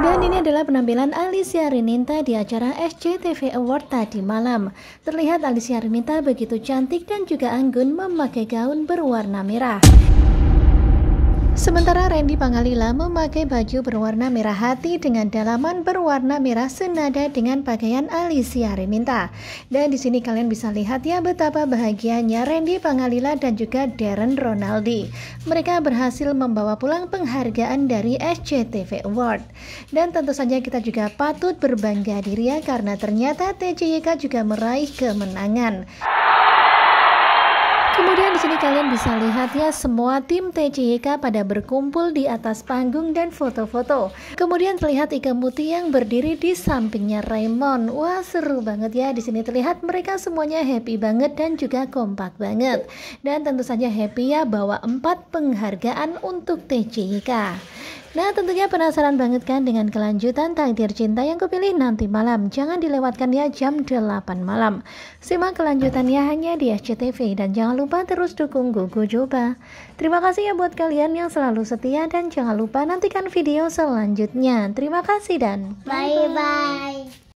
Dan ini adalah penampilan Alicia Rininta di acara SCTV Award tadi malam. Terlihat Alicia Rininta begitu cantik dan juga anggun memakai gaun berwarna merah. Sementara Randy Pangalila memakai baju berwarna merah hati dengan dalaman berwarna merah senada dengan pakaian Alicia Reminta. Dan di sini kalian bisa lihat ya betapa bahagianya Randy Pangalila dan juga Darren Ronaldi. Mereka berhasil membawa pulang penghargaan dari SCTV Award. Dan tentu saja kita juga patut berbangga diri ya karena ternyata TJK juga meraih kemenangan. Kemudian di sini kalian bisa lihat ya semua tim TCYK pada berkumpul di atas panggung dan foto-foto. Kemudian terlihat Ika Muti yang berdiri di sampingnya Raymond. Wah, seru banget ya. Di sini terlihat mereka semuanya happy banget dan juga kompak banget. Dan tentu saja happy ya bawa empat penghargaan untuk TCYK. Nah tentunya penasaran banget kan dengan kelanjutan takdir cinta yang kupilih nanti malam Jangan dilewatkan ya jam 8 malam Simak kelanjutannya hanya di SCTV Dan jangan lupa terus dukung Gugu Joba Terima kasih ya buat kalian yang selalu setia Dan jangan lupa nantikan video selanjutnya Terima kasih dan bye-bye